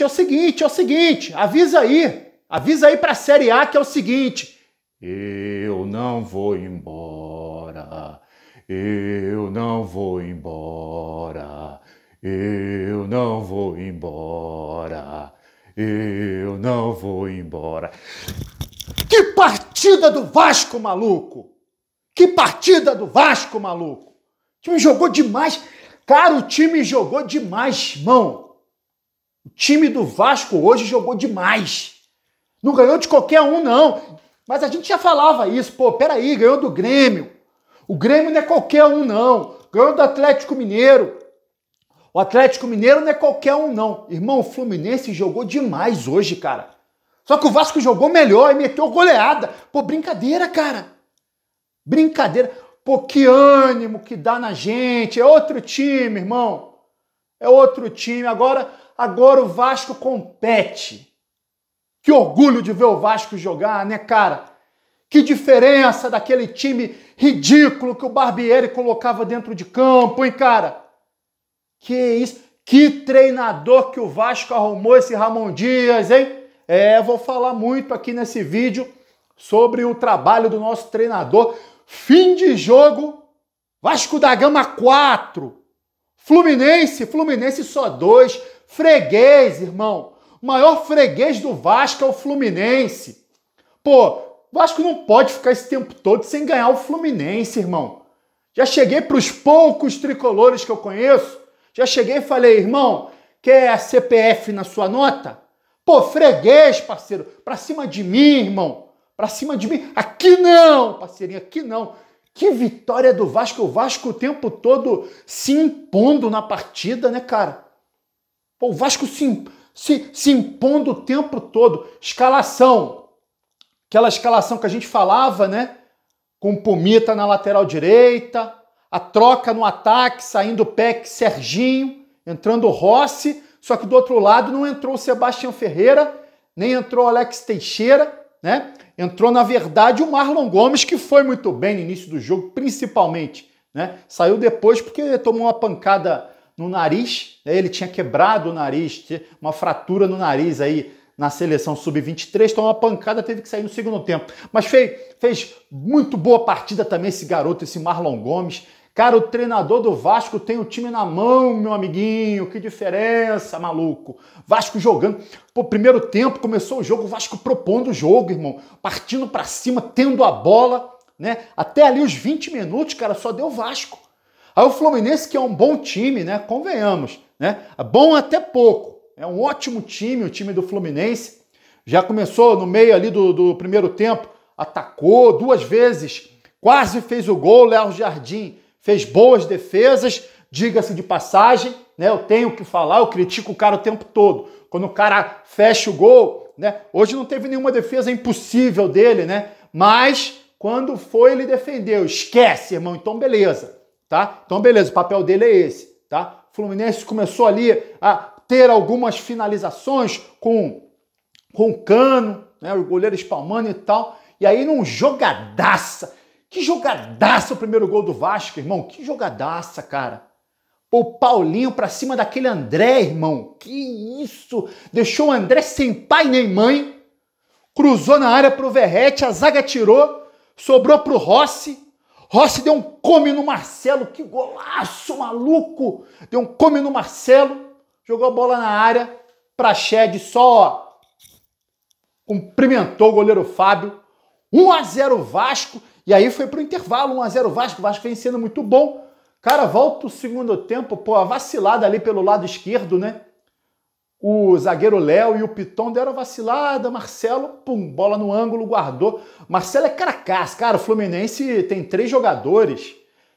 é o seguinte, é o seguinte, avisa aí, avisa aí para a Série A que é o seguinte: eu não vou embora, eu não vou embora, eu não vou embora, eu não vou embora. Que partida do Vasco, maluco! Que partida do Vasco, maluco! O time jogou demais. Cara, o time jogou demais, irmão time do Vasco hoje jogou demais. Não ganhou de qualquer um, não. Mas a gente já falava isso. Pô, peraí, ganhou do Grêmio. O Grêmio não é qualquer um, não. Ganhou do Atlético Mineiro. O Atlético Mineiro não é qualquer um, não. Irmão, o Fluminense jogou demais hoje, cara. Só que o Vasco jogou melhor e meteu goleada. Pô, brincadeira, cara. Brincadeira. Pô, que ânimo que dá na gente. É outro time, irmão. É outro time. Agora, Agora o Vasco compete. Que orgulho de ver o Vasco jogar, né, cara? Que diferença daquele time ridículo que o Barbieri colocava dentro de campo, hein, cara? Que isso? Que treinador que o Vasco arrumou esse Ramon Dias, hein? É, vou falar muito aqui nesse vídeo sobre o trabalho do nosso treinador. Fim de jogo, Vasco da Gama 4, Fluminense, Fluminense só 2. Freguês, irmão. O maior freguês do Vasco é o Fluminense. Pô, Vasco não pode ficar esse tempo todo sem ganhar o Fluminense, irmão. Já cheguei para os poucos tricolores que eu conheço, já cheguei e falei, irmão, quer a CPF na sua nota? Pô, freguês, parceiro, Para cima de mim, irmão. Para cima de mim. Aqui não, parceirinho, aqui não. Que vitória do Vasco. O Vasco o tempo todo se impondo na partida, né, cara? Pô, o Vasco se, se, se impondo o tempo todo. Escalação. Aquela escalação que a gente falava, né? Com o Pumita na lateral direita, a troca no ataque, saindo o Peck Serginho, entrando o Rossi, só que do outro lado não entrou o Sebastião Ferreira, nem entrou o Alex Teixeira, né? Entrou, na verdade, o Marlon Gomes, que foi muito bem no início do jogo, principalmente. Né? Saiu depois porque tomou uma pancada no nariz, né? ele tinha quebrado o nariz, uma fratura no nariz aí na seleção sub-23, tomou então uma pancada, teve que sair no segundo tempo. Mas fez, fez muito boa partida também esse garoto, esse Marlon Gomes. Cara, o treinador do Vasco tem o time na mão, meu amiguinho. Que diferença, maluco. Vasco jogando. Pô, primeiro tempo começou o jogo, o Vasco propondo o jogo, irmão. Partindo para cima, tendo a bola, né? Até ali os 20 minutos, cara, só deu Vasco. Aí o Fluminense, que é um bom time, né? Convenhamos, né? Bom até pouco. É um ótimo time, o time do Fluminense. Já começou no meio ali do, do primeiro tempo, atacou duas vezes, quase fez o gol. Léo Jardim fez boas defesas, diga-se de passagem, né? Eu tenho que falar, eu critico o cara o tempo todo. Quando o cara fecha o gol, né? Hoje não teve nenhuma defesa impossível dele, né? Mas quando foi, ele defendeu. Esquece, irmão. Então, beleza tá? Então, beleza, o papel dele é esse, tá? O Fluminense começou ali a ter algumas finalizações com com o Cano, né, o goleiro espalmando e tal. E aí num jogadaça, que jogadaça o primeiro gol do Vasco, irmão, que jogadaça, cara. o Paulinho para cima daquele André, irmão. Que isso! Deixou o André sem pai nem mãe. Cruzou na área pro Verrete, a zaga tirou, sobrou pro Rossi. Rossi deu um come no Marcelo, que golaço maluco! Deu um come no Marcelo, jogou a bola na área, Praxed só cumprimentou o goleiro Fábio. 1 a 0 Vasco, e aí foi pro intervalo, 1 a 0 Vasco, Vasco vem sendo muito bom. Cara, volta o segundo tempo, pô, a vacilada ali pelo lado esquerdo, né? O zagueiro Léo e o Piton deram vacilada, Marcelo, pum, bola no ângulo, guardou. Marcelo é cracás, cara, o Fluminense tem três jogadores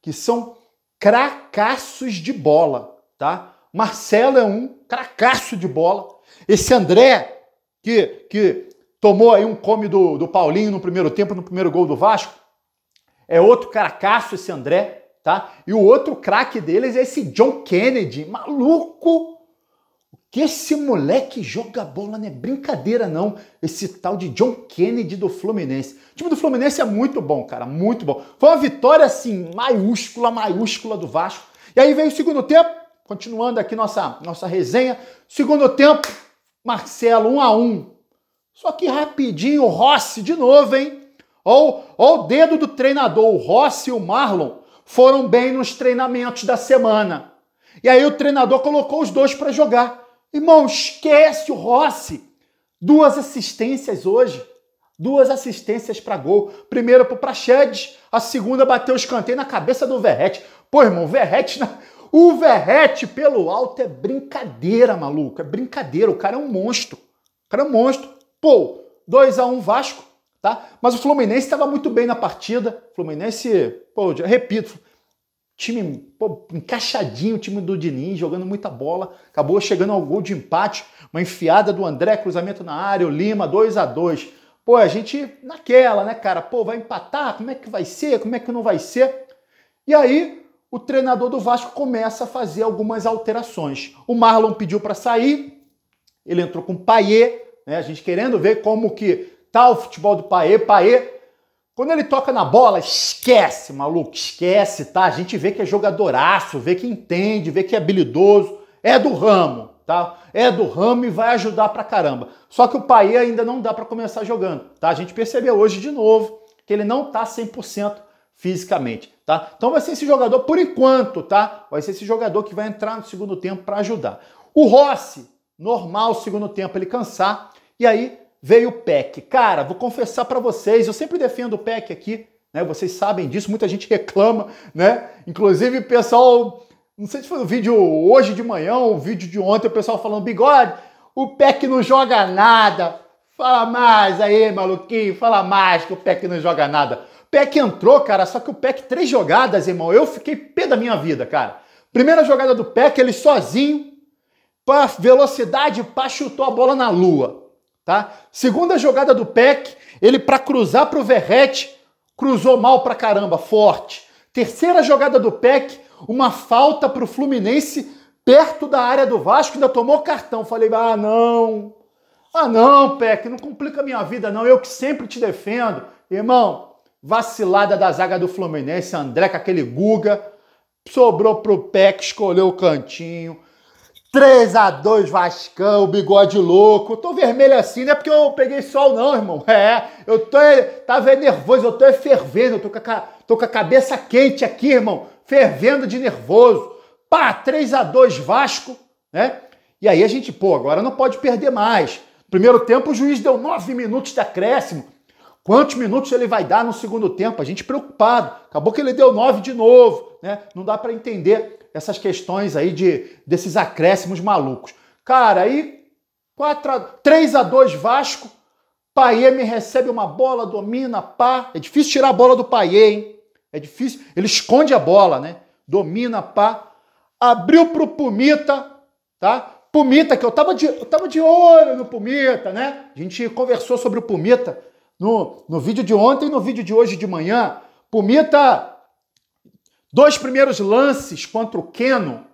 que são cracaços de bola, tá? Marcelo é um cracaço de bola. Esse André, que, que tomou aí um come do, do Paulinho no primeiro tempo, no primeiro gol do Vasco, é outro cracaço esse André, tá? E o outro craque deles é esse John Kennedy, maluco que esse moleque joga bola, não é brincadeira não, esse tal de John Kennedy do Fluminense. O time do Fluminense é muito bom, cara, muito bom. Foi uma vitória assim, maiúscula, maiúscula do Vasco. E aí veio o segundo tempo, continuando aqui nossa, nossa resenha. Segundo tempo, Marcelo, um a um. Só que rapidinho, o Rossi de novo, hein? Ou, ou o dedo do treinador, o Rossi e o Marlon foram bem nos treinamentos da semana. E aí o treinador colocou os dois para jogar. Irmão, esquece o Rossi. Duas assistências hoje. Duas assistências para gol. Primeira pro Praxedes, a segunda bateu o escanteio na cabeça do Verrete. Pô, irmão, o Verrete, na... o Verrete pelo alto é brincadeira, maluco. É brincadeira. O cara é um monstro. O cara é um monstro. Pô, 2 a 1 um Vasco, tá? Mas o Fluminense estava muito bem na partida. Fluminense, pô, repito, Time pô, encaixadinho, o time do Diniz, jogando muita bola. Acabou chegando ao gol de empate, uma enfiada do André, cruzamento na área, o Lima, 2 a 2 Pô, a gente naquela, né, cara? Pô, vai empatar? Como é que vai ser? Como é que não vai ser? E aí, o treinador do Vasco começa a fazer algumas alterações. O Marlon pediu para sair, ele entrou com o Paier, né? A gente querendo ver como que tá o futebol do Paier. Paier quando ele toca na bola, esquece, maluco, esquece, tá? A gente vê que é jogadoraço, vê que entende, vê que é habilidoso, é do ramo, tá? É do ramo e vai ajudar pra caramba. Só que o Pai ainda não dá para começar jogando, tá? A gente percebeu hoje de novo que ele não tá 100% fisicamente, tá? Então vai ser esse jogador por enquanto, tá? Vai ser esse jogador que vai entrar no segundo tempo para ajudar. O Rossi, normal, segundo tempo ele cansar, e aí veio o PEC. Cara, vou confessar para vocês, eu sempre defendo o PEC aqui, né? Vocês sabem disso, muita gente reclama, né? Inclusive, pessoal, não sei se foi o vídeo hoje de manhã ou o vídeo de ontem, o pessoal falando bigode, o PEC não joga nada. Fala mais aí, maluquinho, fala mais que o PEC não joga nada. PEC entrou, cara, só que o PEC três jogadas, irmão. Eu fiquei pé da minha vida, cara. Primeira jogada do PEC, ele sozinho, pra velocidade, pá, chutou a bola na lua tá? Segunda jogada do PEC, ele para cruzar para o Verrete, cruzou mal para caramba, forte. Terceira jogada do PEC, uma falta para o Fluminense perto da área do Vasco, ainda tomou cartão. Falei, ah não, ah não, PEC, não complica a minha vida não, eu que sempre te defendo. Irmão, vacilada da zaga do Fluminense, André com aquele Guga, sobrou para o PEC, escolheu o cantinho, 3 a 2 Vascão, bigode louco. Tô vermelho assim, não é porque eu peguei sol, não, irmão. É, eu tô. Tava tá nervoso, eu tô é fervendo, eu tô com, a, tô com a cabeça quente aqui, irmão. Fervendo de nervoso. Pá, 3 a 2 Vasco, né? E aí a gente, pô, agora não pode perder mais. Primeiro tempo, o juiz deu 9 minutos de acréscimo. Quantos minutos ele vai dar no segundo tempo? A gente preocupado. Acabou que ele deu 9 de novo, né? Não dá para entender essas questões aí de desses acréscimos malucos. Cara, aí 4 a, 3 a 2 Vasco, Paier me recebe uma bola, domina, pá. É difícil tirar a bola do Paier, hein? É difícil. Ele esconde a bola, né? Domina, pá. Abriu pro Pumita, tá? Pumita, que eu tava de, eu tava de olho no Pumita, né? A gente conversou sobre o Pumita no, no vídeo de ontem e no vídeo de hoje de manhã. Pumita Dois primeiros lances contra o Keno,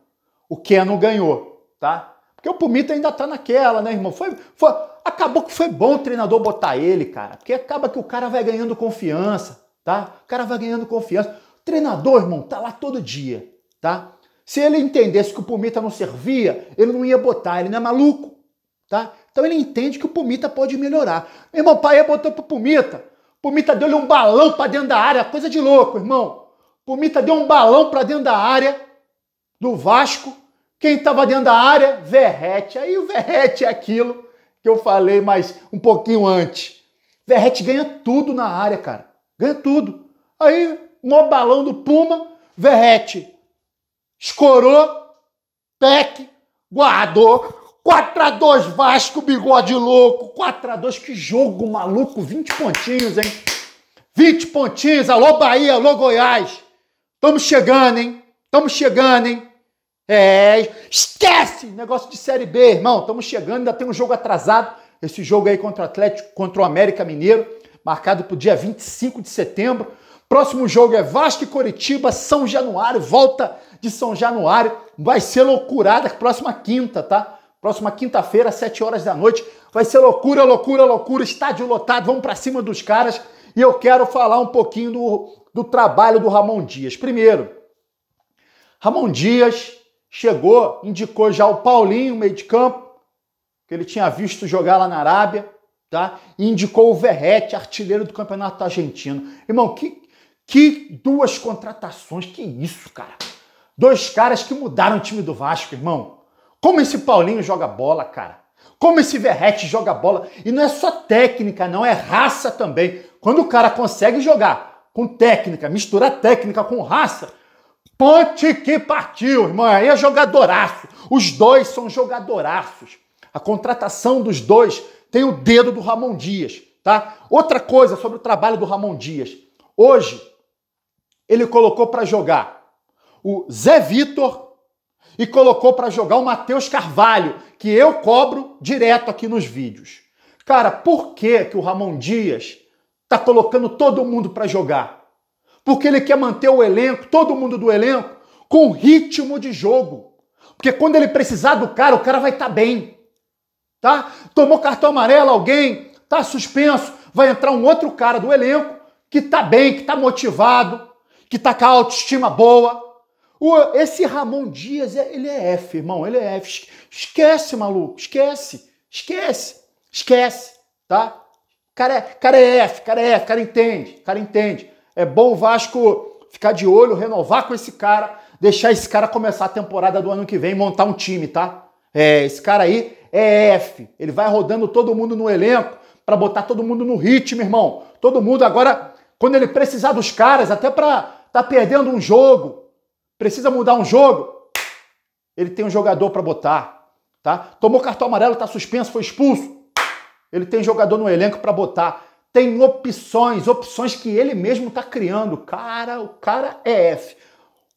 o Keno ganhou, tá? Porque o Pumita ainda tá naquela, né, irmão? Foi, foi, acabou que foi bom o treinador botar ele, cara. Porque acaba que o cara vai ganhando confiança, tá? O cara vai ganhando confiança. O treinador, irmão, tá lá todo dia, tá? Se ele entendesse que o Pumita não servia, ele não ia botar, ele não é maluco, tá? Então ele entende que o Pumita pode melhorar. Meu irmão, o pai botou pro Pumita. O Pumita deu-lhe um balão para dentro da área, coisa de louco, irmão. Pumita deu um balão para dentro da área do Vasco. Quem estava dentro da área? Verrete. Aí o Verrete é aquilo que eu falei mais um pouquinho antes. Verrete ganha tudo na área, cara. Ganha tudo. Aí, mó balão do Puma, Verrete escorou, Peck, guardou. 4x2 Vasco, bigode louco. 4x2, que jogo maluco. 20 pontinhos, hein? 20 pontinhos. Alô Bahia, alô Goiás. Estamos chegando, hein? Estamos chegando, hein? É, esquece negócio de Série B, irmão. Estamos chegando, ainda tem um jogo atrasado. Esse jogo aí contra o Atlético, contra o América Mineiro, marcado para o dia 25 de setembro. Próximo jogo é Vasco e Coritiba, São Januário, volta de São Januário. Vai ser loucurada, próxima quinta, tá? Próxima quinta-feira, 7 horas da noite. Vai ser loucura, loucura, loucura. Estádio lotado, vamos para cima dos caras. E eu quero falar um pouquinho do, do trabalho do Ramon Dias. Primeiro, Ramon Dias chegou, indicou já o Paulinho, meio de campo, que ele tinha visto jogar lá na Arábia, tá? E indicou o Verrete, artilheiro do Campeonato Argentino. Irmão, que, que duas contratações, que isso, cara. Dois caras que mudaram o time do Vasco, irmão. Como esse Paulinho joga bola, cara. Como esse Verrete joga bola. E não é só técnica, não, é raça também. Quando o cara consegue jogar com técnica, mistura técnica com raça, ponte que partiu, irmão. Aí é jogadoraço. Os dois são jogadoraços. A contratação dos dois tem o dedo do Ramon Dias, tá? Outra coisa sobre o trabalho do Ramon Dias. Hoje, ele colocou para jogar o Zé Vitor e colocou para jogar o Matheus Carvalho, que eu cobro direto aqui nos vídeos. Cara, por que, que o Ramon Dias está colocando todo mundo para jogar. Porque ele quer manter o elenco, todo mundo do elenco, com ritmo de jogo. Porque quando ele precisar do cara, o cara vai estar tá bem. Tá? Tomou cartão amarelo alguém, tá suspenso, vai entrar um outro cara do elenco que tá bem, que tá motivado, que tá com a autoestima boa. O, esse Ramon Dias, é, ele é F, irmão, ele é F. Esquece, maluco, esquece, esquece, esquece, tá? Cara é, cara é F, cara é F, cara entende, cara entende. É bom o Vasco ficar de olho, renovar com esse cara, deixar esse cara começar a temporada do ano que vem, montar um time, tá? É, esse cara aí é F. Ele vai rodando todo mundo no elenco para botar todo mundo no ritmo, irmão. Todo mundo agora, quando ele precisar dos caras, até pra tá perdendo um jogo, precisa mudar um jogo, ele tem um jogador para botar, tá? Tomou cartão amarelo, tá suspenso, foi expulso ele tem jogador no elenco para botar. Tem opções, opções que ele mesmo está criando. Cara, o cara é F.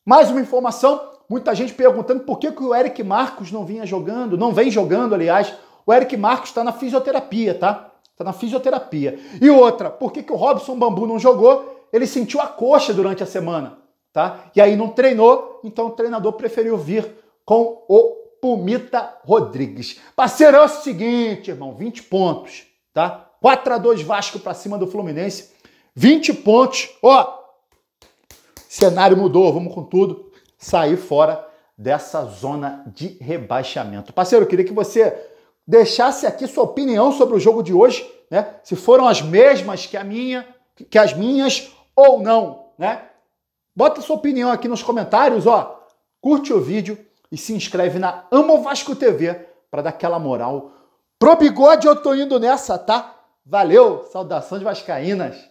Mais uma informação, muita gente perguntando por que, que o Eric Marcos não vinha jogando, não vem jogando, aliás. O Eric Marcos está na fisioterapia, tá? Está na fisioterapia. E outra, por que, que o Robson Bambu não jogou? Ele sentiu a coxa durante a semana, tá? E aí não treinou, então o treinador preferiu vir com o Pumita Rodrigues. Parceiro, é o seguinte, irmão, 20 pontos, tá? 4 a 2 Vasco para cima do Fluminense. 20 pontos. Ó, cenário mudou, vamos com tudo. Sair fora dessa zona de rebaixamento. Parceiro, eu queria que você deixasse aqui sua opinião sobre o jogo de hoje, né? Se foram as mesmas que a minha, que as minhas ou não, né? Bota sua opinião aqui nos comentários, ó. Curte o vídeo, e se inscreve na Amo Vasco TV para dar aquela moral. Pro bigode eu tô indo nessa, tá? Valeu, saudação de Vascaínas!